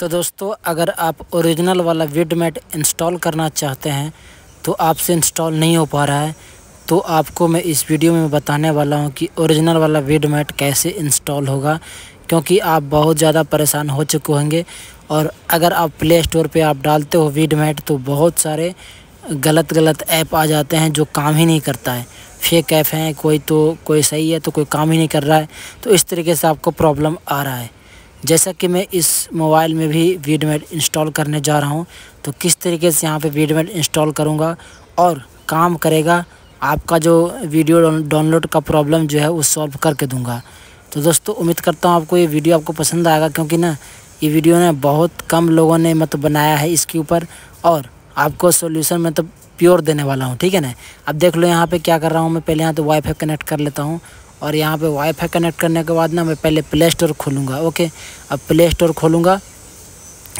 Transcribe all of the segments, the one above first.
तो दोस्तों अगर आप ओरिजिनल वाला विडमेट इंस्टॉल करना चाहते हैं तो आपसे इंस्टॉल नहीं हो पा रहा है तो आपको मैं इस वीडियो में बताने वाला हूं कि ओरिजिनल वाला विडमेट कैसे इंस्टॉल होगा क्योंकि आप बहुत ज़्यादा परेशान हो चुके होंगे और अगर आप प्ले स्टोर पर आप डालते हो विडमेट तो बहुत सारे गलत गलत ऐप आ जाते हैं जो काम ही नहीं करता है फेक ऐप हैं कोई तो कोई सही है तो कोई काम ही नहीं कर रहा है तो इस तरीके से आपको प्रॉब्लम आ रहा है जैसा कि मैं इस मोबाइल में भी वीडमेट इंस्टॉल करने जा रहा हूँ तो किस तरीके से यहाँ पे वीडमेट इंस्टॉल करूँगा और काम करेगा आपका जो वीडियो डाउनलोड का प्रॉब्लम जो है वो सॉल्व करके दूंगा तो दोस्तों उम्मीद करता हूँ आपको ये वीडियो आपको पसंद आएगा क्योंकि ना ये वीडियो ना बहुत कम लोगों ने मतलब बनाया है इसके ऊपर और आपको सोल्यूशन मतलब प्योर देने वाला हूँ ठीक है ना अब देख लो यहाँ पर क्या कर रहा हूँ मैं पहले यहाँ तो वाईफाई कनेक्ट कर लेता हूँ और यहाँ पे वाईफाई कनेक्ट करने के बाद ना मैं पहले प्ले स्टोर खोलूँगा ओके अब प्ले स्टोर खोलूँगा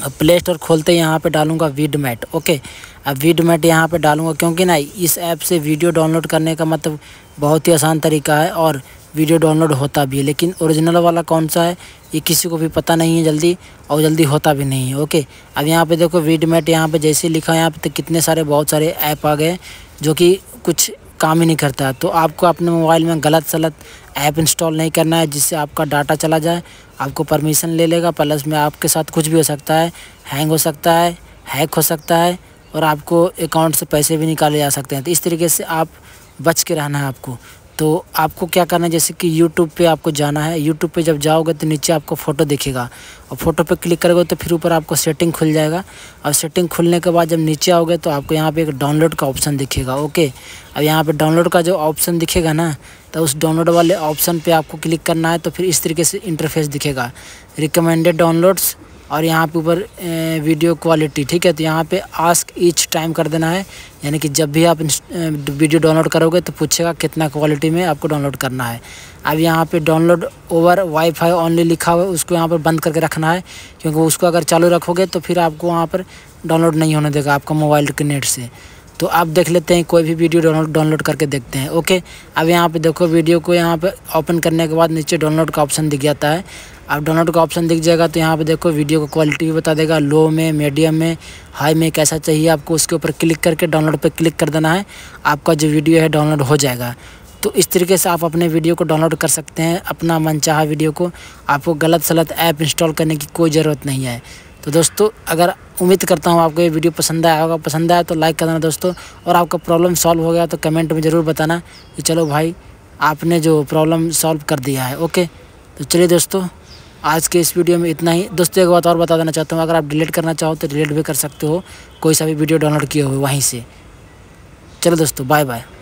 अब प्ले स्टोर खोलते यहाँ पे डालूँगा मैट ओके अब वीड मैट यहाँ पे डालूँगा क्योंकि ना इस ऐप से वीडियो डाउनलोड करने का मतलब बहुत ही आसान तरीका है और वीडियो डाउनलोड होता भी है लेकिन ओरिजिनल वाला कौन सा है ये किसी को भी पता नहीं है जल्दी और जल्दी होता भी नहीं है ओके अब यहाँ पे देखो वीड मैट यहाँ पर जैसे लिखा है यहाँ पर तो कितने सारे बहुत सारे ऐप आ गए जो कि कुछ काम ही नहीं करता तो आपको अपने मोबाइल में गलत सलत ऐप इंस्टॉल नहीं करना है जिससे आपका डाटा चला जाए आपको परमिशन ले लेगा प्लस में आपके साथ कुछ भी हो सकता है हैंग हो सकता है हैक हो सकता है और आपको अकाउंट से पैसे भी निकाले जा सकते हैं तो इस तरीके से आप बच के रहना है आपको तो आपको क्या करना है जैसे कि यूट्यूब पे आपको जाना है यूट्यूब पे जब जाओगे तो नीचे आपको फ़ोटो दिखेगा और फोटो पे क्लिक करोगे तो फिर ऊपर आपको सेटिंग खुल जाएगा और सेटिंग खुलने के बाद जब नीचे आओगे तो आपको यहाँ पे एक डाउनलोड का ऑप्शन दिखेगा ओके अब यहाँ पे डाउनलोड का जो ऑप्शन दिखेगा ना तो उस डाउनलोड वाले ऑप्शन पर आपको क्लिक करना है तो फिर इस तरीके से इंटरफेस दिखेगा रिकमेंडेड डाउनलोड्स और यहाँ पे ऊपर वीडियो क्वालिटी ठीक है तो यहाँ पे आस्क ईच टाइम कर देना है यानी कि जब भी आप वीडियो डाउनलोड करोगे तो पूछेगा कितना क्वालिटी में आपको डाउनलोड करना है अब यहाँ पे डाउनलोड ओवर वाईफाई ओनली लिखा हुआ है उसको यहाँ पर बंद करके रखना है क्योंकि उसको अगर चालू रखोगे तो फिर आपको वहाँ पर डाउनलोड नहीं होने देगा आपका मोबाइल के नेट से तो आप देख लेते हैं कोई भी वीडियो डाउनलोड डाउनलोड करके देखते हैं ओके अब यहाँ पे देखो वीडियो को यहाँ पे ओपन करने के बाद नीचे डाउनलोड का ऑप्शन दिख जाता है आप डाउनलोड का ऑप्शन दिख जाएगा तो यहाँ पे देखो वीडियो का क्वालिटी भी बता देगा लो में मीडियम में हाई में कैसा चाहिए आपको उसके ऊपर क्लिक करके डाउनलोड पर क्लिक कर देना है आपका जो वीडियो है डाउनलोड हो जाएगा तो इस तरीके से आप अपने वीडियो को डाउनलोड कर सकते हैं अपना मनचाहा वीडियो को आपको गलत सलत ऐप इंस्टॉल करने की कोई ज़रूरत नहीं है तो दोस्तों अगर उम्मीद करता हूँ आपको ये वीडियो पसंद आया होगा पसंद आया तो लाइक कर देना दोस्तों और आपका प्रॉब्लम सॉल्व हो गया तो कमेंट में ज़रूर बताना कि चलो भाई आपने जो प्रॉब्लम सॉल्व कर दिया है ओके तो चलिए दोस्तों आज के इस वीडियो में इतना ही दोस्तों एक बात और बता देना चाहता हूँ अगर आप डिलीट करना चाहो तो डिलीट भी कर सकते हो कोई सा भी वीडियो डाउनलोड किए हुए वहीं से चलो दोस्तों बाय बाय